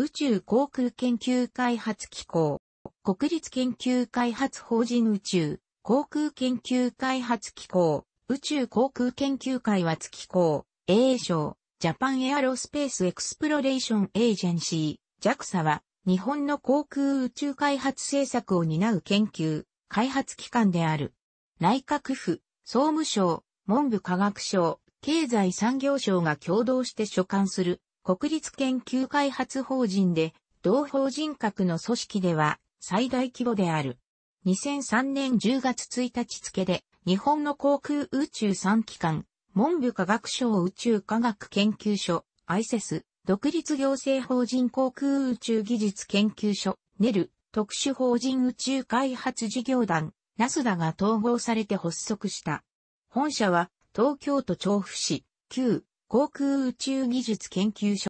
宇宙航空研究開発機構、国立研究開発法人宇宙航空研究開発機構、宇宙航空研究開発機構、AA 賞、ジャパンエアロスペースエクスプロレーションエージェンシー、JAXA は、日本の航空宇宙開発政策を担う研究、開発機関である。内閣府、総務省、文部科学省、経済産業省が共同して所管する国立研究開発法人で、同法人格の組織では最大規模である。2003年10月1日付で、日本の航空宇宙3機関、文部科学省宇宙科学研究所、i s e s 独立行政法人航空宇宙技術研究所、ネル、特殊法人宇宙開発事業団、ナスダが統合されて発足した。本社は、東京都調布市、旧、航空宇宙技術研究所。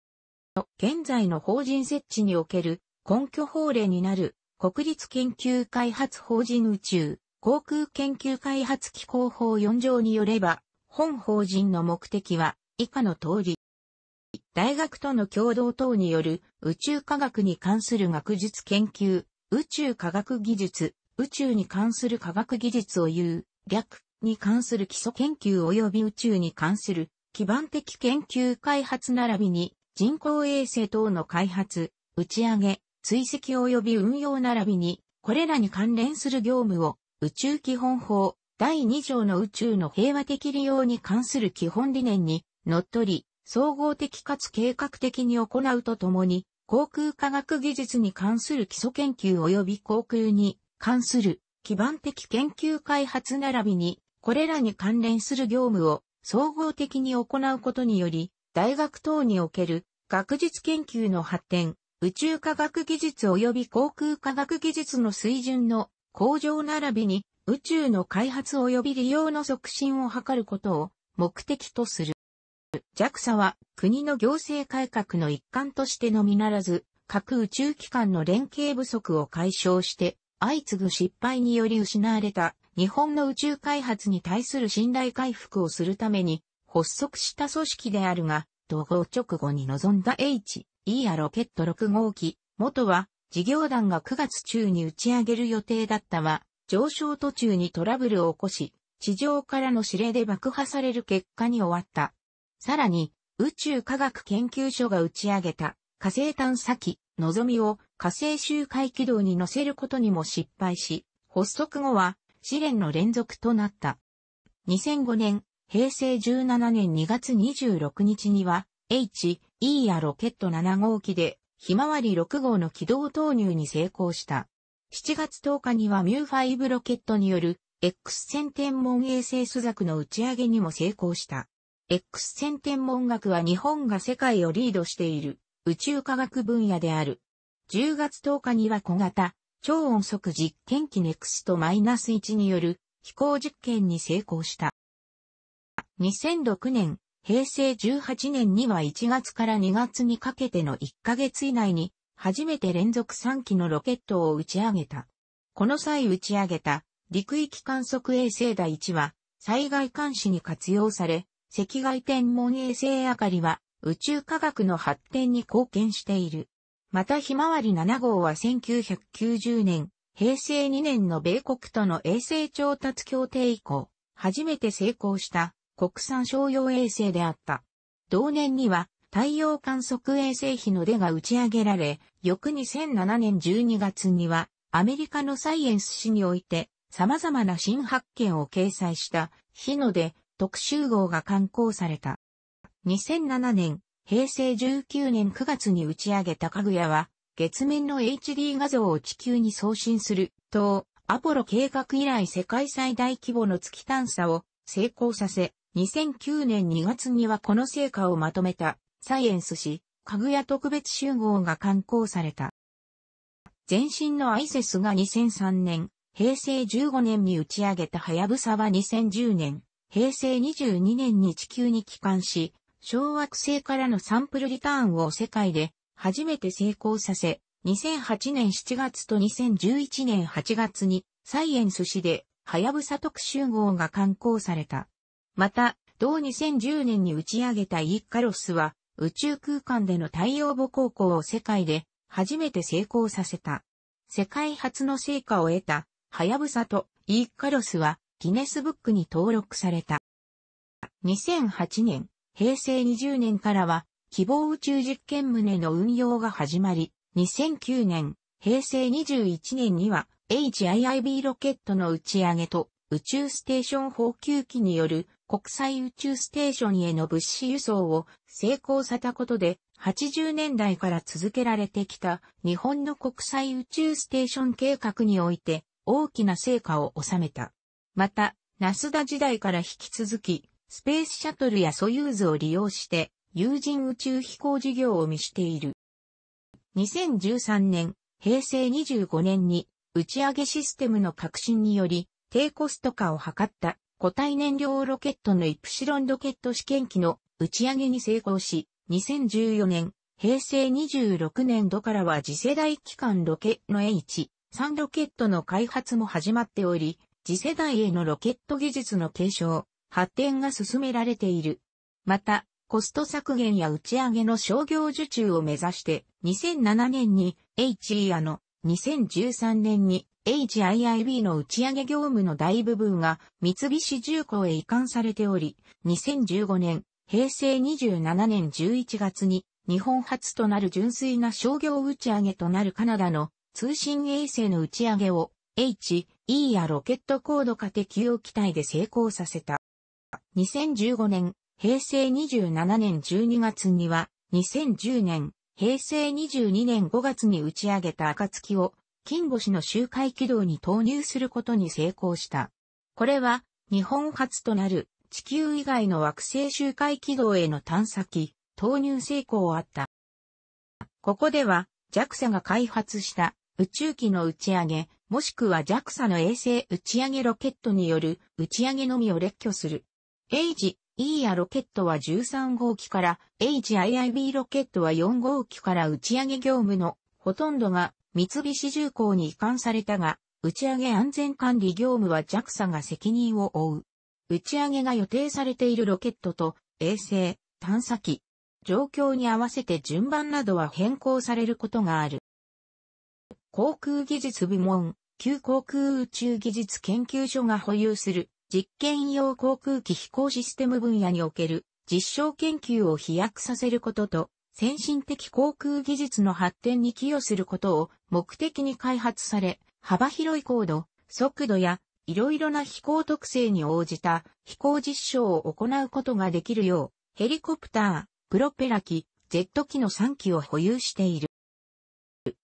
現在の法人設置における根拠法令になる国立研究開発法人宇宙航空研究開発機構法4条によれば、本法人の目的は以下の通り。大学との共同等による宇宙科学に関する学術研究、宇宙科学技術、宇宙に関する科学技術をう、略に関する基礎研究及び宇宙に関する基盤的研究開発並びに人工衛星等の開発、打ち上げ、追跡及び運用並びに、これらに関連する業務を宇宙基本法第2条の宇宙の平和的利用に関する基本理念にのっとり、総合的かつ計画的に行うとともに、航空科学技術に関する基礎研究及び航空に関する基盤的研究開発並びに、これらに関連する業務を総合的に行うことにより、大学等における学術研究の発展、宇宙科学技術及び航空科学技術の水準の向上並びに宇宙の開発及び利用の促進を図ることを目的とする。JAXA は国の行政改革の一環としてのみならず、各宇宙機関の連携不足を解消して、相次ぐ失敗により失われた日本の宇宙開発に対する信頼回復をするために発足した組織であるが、統合直後に臨んだ h e a ロケット6号機、元は事業団が9月中に打ち上げる予定だったが、上昇途中にトラブルを起こし、地上からの指令で爆破される結果に終わった。さらに、宇宙科学研究所が打ち上げた火星探査機、のぞみを火星周回軌道に乗せることにも失敗し、発足後は試練の連続となった。2005年、平成17年2月26日には、H、E やロケット7号機で、ひまわり6号の軌道投入に成功した。7月10日にはミュー5ロケットによる X 線天文衛星スザクの打ち上げにも成功した。X 線天文学は日本が世界をリードしている宇宙科学分野である。10月10日には小型超音速実験機ネクストマイナス1による飛行実験に成功した。2006年、平成18年には1月から2月にかけての1ヶ月以内に、初めて連続3機のロケットを打ち上げた。この際打ち上げた陸域観測衛星第1は災害監視に活用され、赤外天文衛星あかりは宇宙科学の発展に貢献している。またひまわり7号は1990年、平成2年の米国との衛星調達協定以降、初めて成功した国産商用衛星であった。同年には太陽観測衛星日の出が打ち上げられ、翌2007年12月にはアメリカのサイエンス誌において様々な新発見を掲載した日の出特集号が刊行された。2007年、平成19年9月に打ち上げたかぐやは、月面の HD 画像を地球に送信する、と、アポロ計画以来世界最大規模の月探査を成功させ、2009年2月にはこの成果をまとめた、サイエンス誌、かぐや特別集合が刊行された。前身のアイセスが2003年、平成15年に打ち上げたハヤブサは2010年、平成22年に地球に帰還し、小惑星からのサンプルリターンを世界で初めて成功させ、2008年7月と2011年8月にサイエンス誌ではやぶさ特集号が刊行された。また、同2010年に打ち上げたイーカロスは宇宙空間での太陽母航行を世界で初めて成功させた。世界初の成果を得たはやぶさとイーカロスはギネスブックに登録された。2008年、平成20年からは、希望宇宙実験棟の運用が始まり、2009年、平成21年には HIIB ロケットの打ち上げと宇宙ステーション補給機による国際宇宙ステーションへの物資輸送を成功させたことで80年代から続けられてきた日本の国際宇宙ステーション計画において大きな成果を収めた。また、ナスダ時代から引き続きスペースシャトルやソユーズを利用して、有人宇宙飛行事業を見している。2013年、平成25年に、打ち上げシステムの革新により、低コスト化を図った固体燃料ロケットのイプシロンロケット試験機の打ち上げに成功し、2014年、平成26年度からは次世代機関ロケの H3 ロケットの開発も始まっており、次世代へのロケット技術の継承、発展が進められている。また、コスト削減や打ち上げの商業受注を目指して、2007年に HEA の、2013年に HIIB の打ち上げ業務の大部分が三菱重工へ移管されており、2015年、平成27年11月に日本初となる純粋な商業打ち上げとなるカナダの通信衛星の打ち上げを HEA ロケット高度化適用機体で成功させた。2015年、平成27年12月には、2010年、平成22年5月に打ち上げた暁を、金星の周回軌道に投入することに成功した。これは、日本初となる地球以外の惑星周回軌道への探査機、投入成功をあった。ここでは、JAXA が開発した宇宙機の打ち上げ、もしくは JAXA の衛星打ち上げロケットによる打ち上げのみを列挙する H-E やロケットは13号機から HIIB ロケットは4号機から打ち上げ業務のほとんどが三菱重工に移管されたが、打ち上げ安全管理業務は JAXA が責任を負う。打ち上げが予定されているロケットと衛星、探査機、状況に合わせて順番などは変更されることがある。航空技術部門、旧航空宇宙技術研究所が保有する実験用航空機飛行システム分野における実証研究を飛躍させることと、先進的航空技術の発展に寄与することを目的に開発され、幅広い高度、速度やいろいろな飛行特性に応じた飛行実証を行うことができるよう、ヘリコプター、プロペラ機、ジェット機の3機を保有している。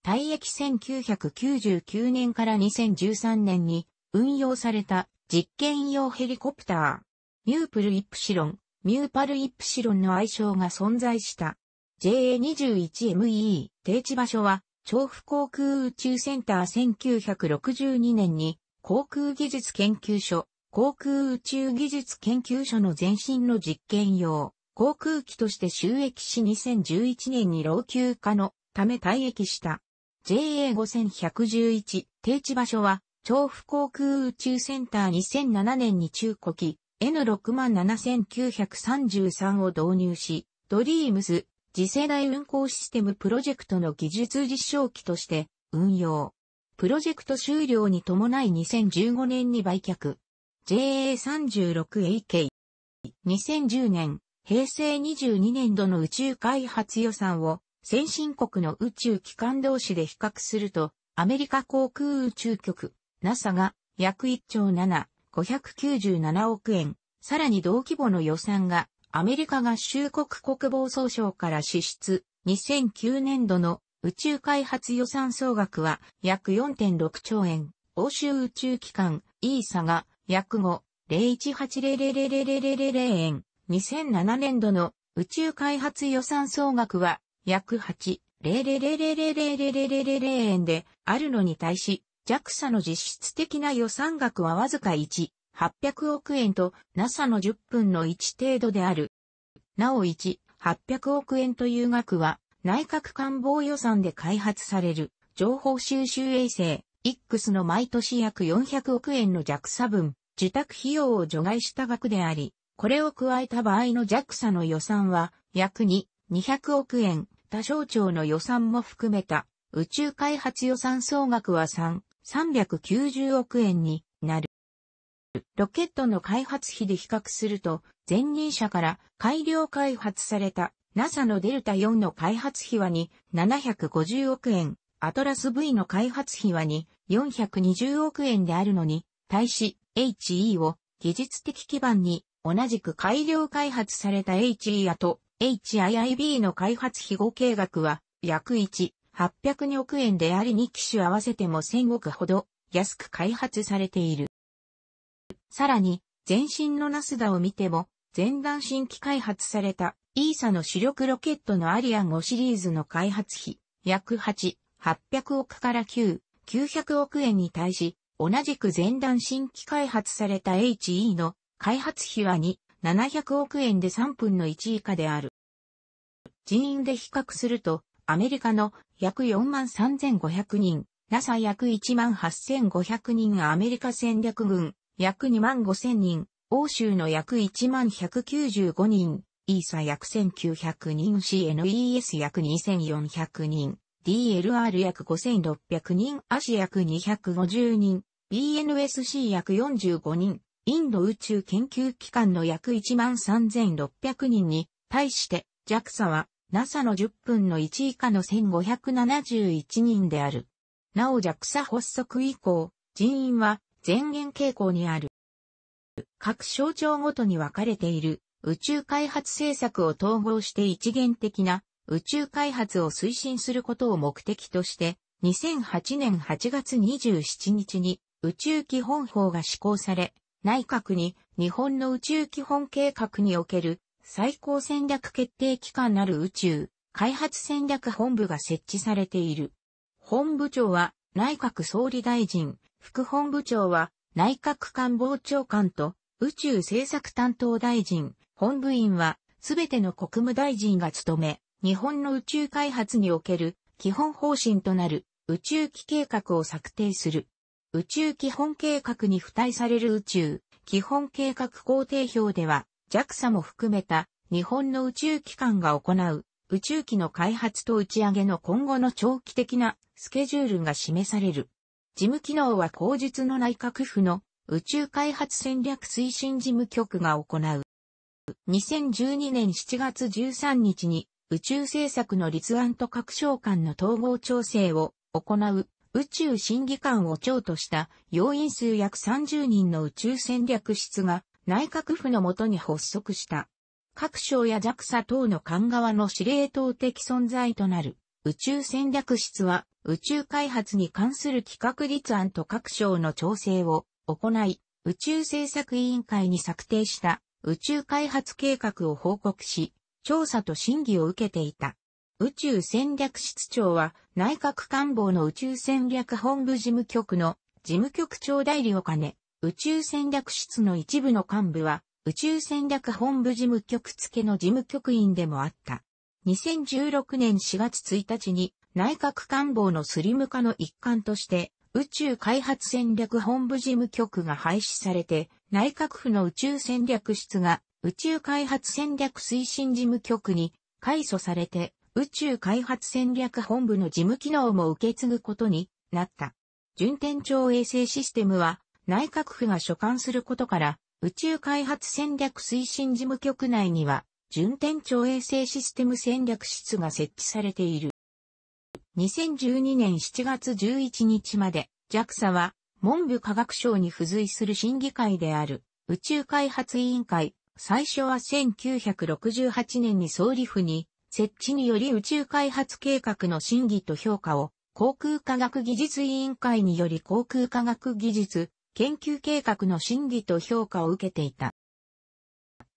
退役1999年から2013年に運用された実験用ヘリコプター、ミュープルイプシロン、ミューパルイプシロンの愛称が存在した。JA21ME 定置場所は、調布航空宇宙センター1962年に、航空技術研究所、航空宇宙技術研究所の前身の実験用、航空機として収益し2011年に老朽化のため退役した。JA5111 定置場所は、調布航空宇宙センター2007年に中古機 N67933 を導入し、ドリームス次世代運行システムプロジェクトの技術実証機として運用。プロジェクト終了に伴い2015年に売却。JA36AK。2010年、平成22年度の宇宙開発予算を先進国の宇宙機関同士で比較すると、アメリカ航空宇宙局 NASA が約1兆7、597億円、さらに同規模の予算がアメリカ合衆国国防総省から支出、2009年度の宇宙開発予算総額は約4.6兆円、欧州宇宙機関 ESA が約5、018000000円、2007年度の宇宙開発予算総額は約8、000000000円であるのに対し、JAXA の実質的な予算額はわずか1、800億円と NASA の10分の1程度である。なお1、800億円という額は内閣官房予算で開発される情報収集衛星 X の毎年約400億円の JAXA 分受託費用を除外した額であり、これを加えた場合の JAXA の予算は約2、200億円、多省庁の予算も含めた宇宙開発予算総額は3、390億円になる。ロケットの開発費で比較すると、前任者から改良開発された NASA のデルタ4の開発費はに750億円、アトラス V の開発費はに420億円であるのに、対し HE を技術的基盤に同じく改良開発された HE やと HIIB の開発費合計額は約1 802億円であり2機種合わせても1000億ほど安く開発されている。さらに、前身のナスダを見ても、前段新規開発されたイーサの主力ロケットのアリアン5シリーズの開発費、約8、800億から9、900億円に対し、同じく前段新規開発された HE の開発費は2、700億円で3分の1以下である。人員で比較すると、アメリカの約4万3500人、NASA 約1万8500人アメリカ戦略軍、約2万5000人、欧州の約1万195人、ESA 約1900人、CNES 約2400人、DLR 約5600人、アシ約250人、BNSC 約45人、インド宇宙研究機関の約1万3600人に対して JAXA は NASA の10分の1以下の1571人である。なお JAXA 発足以降、人員は前減傾向にある。各省庁ごとに分かれている宇宙開発政策を統合して一元的な宇宙開発を推進することを目的として、2008年8月27日に宇宙基本法が施行され、内閣に日本の宇宙基本計画における最高戦略決定機関なる宇宙開発戦略本部が設置されている。本部長は内閣総理大臣、副本部長は内閣官房長官と宇宙政策担当大臣、本部員はすべての国務大臣が務め、日本の宇宙開発における基本方針となる宇宙機計画を策定する。宇宙基本計画に付帯される宇宙基本計画工程表では、JAXA も含めた日本の宇宙機関が行う宇宙機の開発と打ち上げの今後の長期的なスケジュールが示される。事務機能は後述の内閣府の宇宙開発戦略推進事務局が行う。2012年7月13日に宇宙政策の立案と各省間の統合調整を行う宇宙審議官を長とした要員数約30人の宇宙戦略室が内閣府のもとに発足した。各省や JAXA 等の官側の司令塔的存在となる宇宙戦略室は宇宙開発に関する企画立案と各省の調整を行い、宇宙政策委員会に策定した宇宙開発計画を報告し、調査と審議を受けていた。宇宙戦略室長は内閣官房の宇宙戦略本部事務局の事務局長代理を兼ね、宇宙戦略室の一部の幹部は、宇宙戦略本部事務局付の事務局員でもあった。2016年4月1日に内閣官房のスリム化の一環として、宇宙開発戦略本部事務局が廃止されて、内閣府の宇宙戦略室が宇宙開発戦略推進事務局に改組されて、宇宙開発戦略本部の事務機能も受け継ぐことになった。順天町衛星システムは、内閣府が所管することから、宇宙開発戦略推進事務局内には、順天庁衛星システム戦略室が設置されている。2012年7月11日まで、JAXA は、文部科学省に付随する審議会である、宇宙開発委員会、最初は1968年に総理府に、設置により宇宙開発計画の審議と評価を、航空科学技術委員会により航空科学技術、研究計画の審議と評価を受けていた。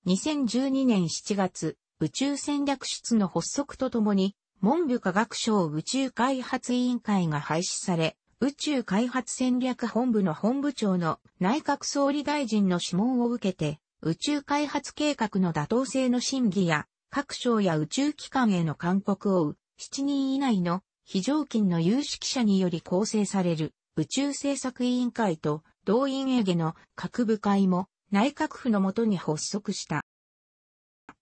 2012年7月、宇宙戦略室の発足とともに、文部科学省宇宙開発委員会が廃止され、宇宙開発戦略本部の本部長の内閣総理大臣の諮問を受けて、宇宙開発計画の妥当性の審議や、各省や宇宙機関への勧告をう、7人以内の非常勤の有識者により構成される宇宙政策委員会と動員営下の各部会も内閣府のもとに発足した。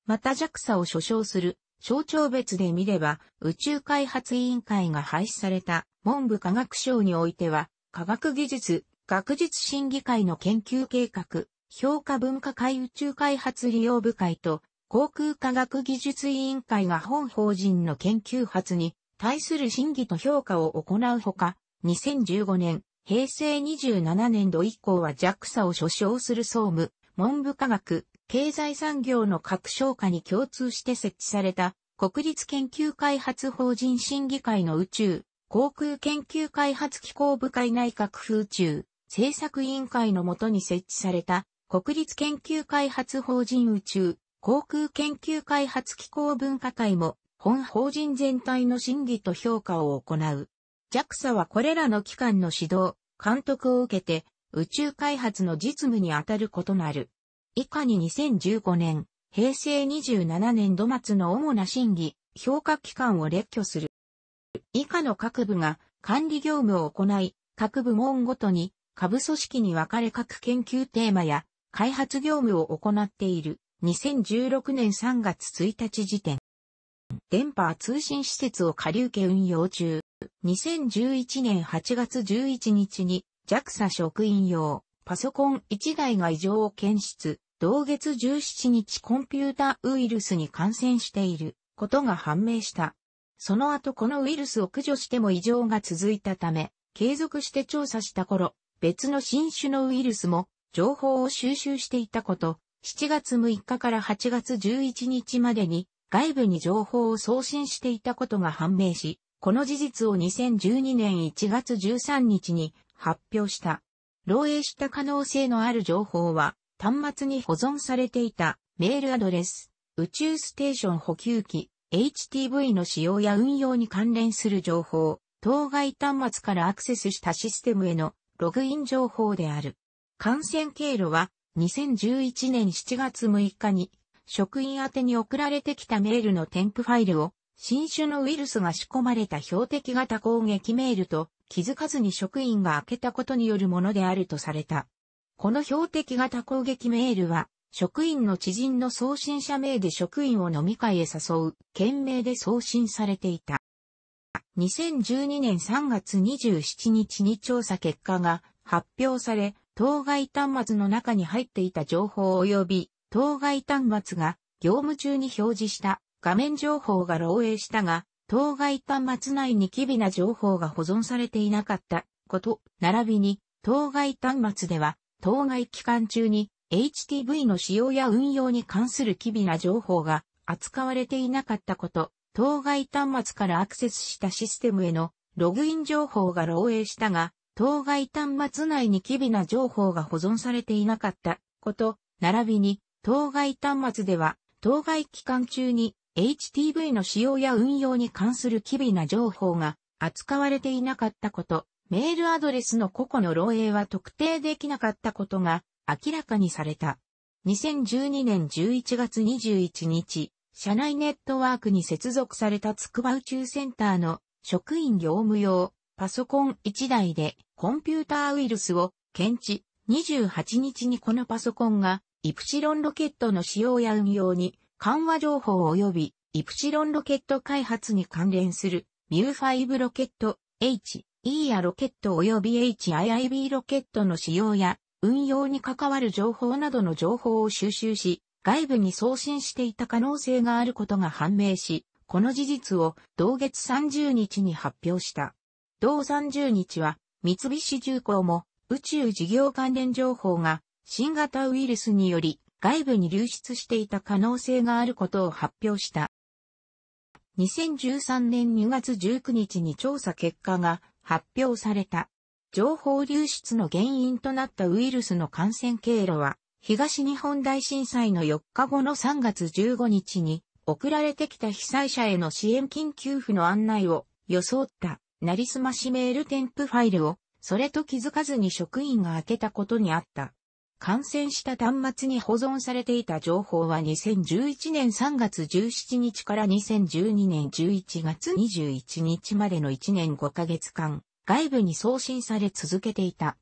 また JAXA を所称する省庁別で見れば宇宙開発委員会が廃止された文部科学省においては科学技術学術審議会の研究計画評価分科会宇宙開発利用部会と航空科学技術委員会が本法人の研究発に対する審議と評価を行うほか、2015年平成27年度以降は JAXA を所掌する総務、文部科学、経済産業の各省下に共通して設置された国立研究開発法人審議会の宇宙、航空研究開発機構部会内閣府宇宙、政策委員会のもとに設置された国立研究開発法人宇宙、航空研究開発機構分科会も本法人全体の審議と評価を行う。JAXA はこれらの機関の指導、監督を受けて、宇宙開発の実務に当たることなる。以下に2015年、平成27年度末の主な審議、評価機関を列挙する。以下の各部が管理業務を行い、各部門ごとに下部組織に分かれ各研究テーマや開発業務を行っている2016年3月1日時点。電波通信施設を下流家運用中。2011年8月11日に JAXA 職員用パソコン1台が異常を検出、同月17日コンピュータウイルスに感染していることが判明した。その後このウイルスを駆除しても異常が続いたため、継続して調査した頃、別の新種のウイルスも情報を収集していたこと、7月6日から8月11日までに外部に情報を送信していたことが判明し、この事実を2012年1月13日に発表した。漏洩した可能性のある情報は、端末に保存されていたメールアドレス、宇宙ステーション補給機、HTV の使用や運用に関連する情報、当該端末からアクセスしたシステムへのログイン情報である。感染経路は2011年7月6日に職員宛に送られてきたメールの添付ファイルを新種のウイルスが仕込まれた標的型攻撃メールと気づかずに職員が開けたことによるものであるとされた。この標的型攻撃メールは、職員の知人の送信者名で職員を飲み会へ誘う、件名で送信されていた。2012年3月27日に調査結果が発表され、当該端末の中に入っていた情報及び、当該端末が業務中に表示した画面情報が漏洩したが、当該端末内に機微な情報が保存されていなかったこと、並びに、当該端末では、当該期間中に HTV の使用や運用に関する機微な情報が扱われていなかったこと、当該端末からアクセスしたシステムへのログイン情報が漏洩したが、当該端末内に機微な情報が保存されていなかったこと、並びに、当該端末では、当該期間中に HTV の使用や運用に関する機微な情報が扱われていなかったこと、メールアドレスの個々の漏洩は特定できなかったことが明らかにされた。2012年11月21日、社内ネットワークに接続された筑波宇宙センターの職員業務用パソコン1台でコンピューターウイルスを検知28日にこのパソコンがイプシロンロケットの使用や運用に緩和情報及びイプシロンロケット開発に関連するミュー5ロケット H、E やロケット及び HIIB ロケットの使用や運用に関わる情報などの情報を収集し、外部に送信していた可能性があることが判明し、この事実を同月30日に発表した。同30日は三菱重工も宇宙事業関連情報が新型ウイルスにより外部に流出していた可能性があることを発表した。2013年2月19日に調査結果が発表された。情報流出の原因となったウイルスの感染経路は、東日本大震災の4日後の3月15日に、送られてきた被災者への支援金給付の案内を装ったなりすましメール添付ファイルを、それと気づかずに職員が開けたことにあった。感染した端末に保存されていた情報は2011年3月17日から2012年11月21日までの1年5ヶ月間、外部に送信され続けていた。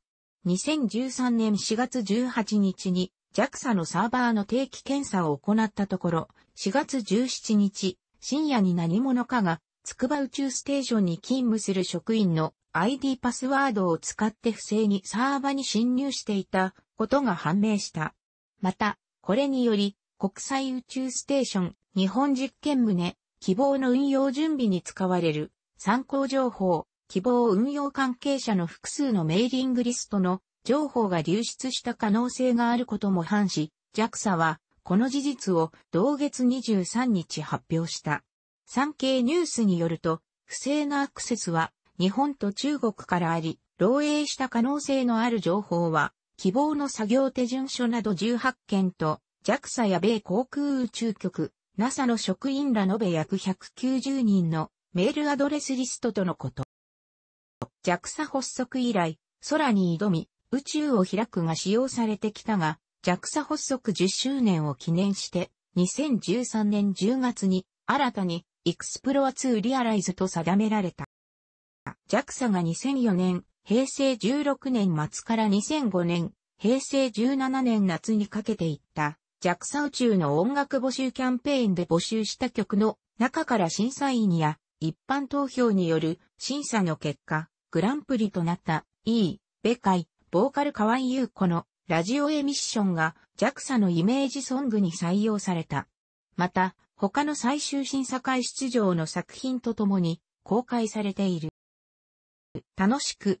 2013年4月18日に JAXA のサーバーの定期検査を行ったところ、4月17日、深夜に何者かが、筑波宇宙ステーションに勤務する職員の ID パスワードを使って不正にサーバに侵入していたことが判明した。また、これにより、国際宇宙ステーション、日本実験棟、希望の運用準備に使われる、参考情報、希望運用関係者の複数のメーリングリストの情報が流出した可能性があることも反し、JAXA は、この事実を同月23日発表した。産経ニュースによると、不正なアクセスは日本と中国からあり、漏洩した可能性のある情報は希望の作業手順書など18件と、JAXA や米航空宇宙局、NASA の職員ら延べ約190人のメールアドレスリストとのこと。JAXA 発足以来、空に挑み、宇宙を開くが使用されてきたが、JAXA 発足10周年を記念して、2013年10月に新たに Explore 2 Realize と定められた。JAXA が2004年平成16年末から2005年、平成17年夏にかけていった、JAXA 宇宙の音楽募集キャンペーンで募集した曲の中から審査員や一般投票による審査の結果、グランプリとなった E、ベカイ、ボーカル河合優子のラジオエミッションが JAXA のイメージソングに採用された。また、他の最終審査会出場の作品とともに公開されている。楽しく、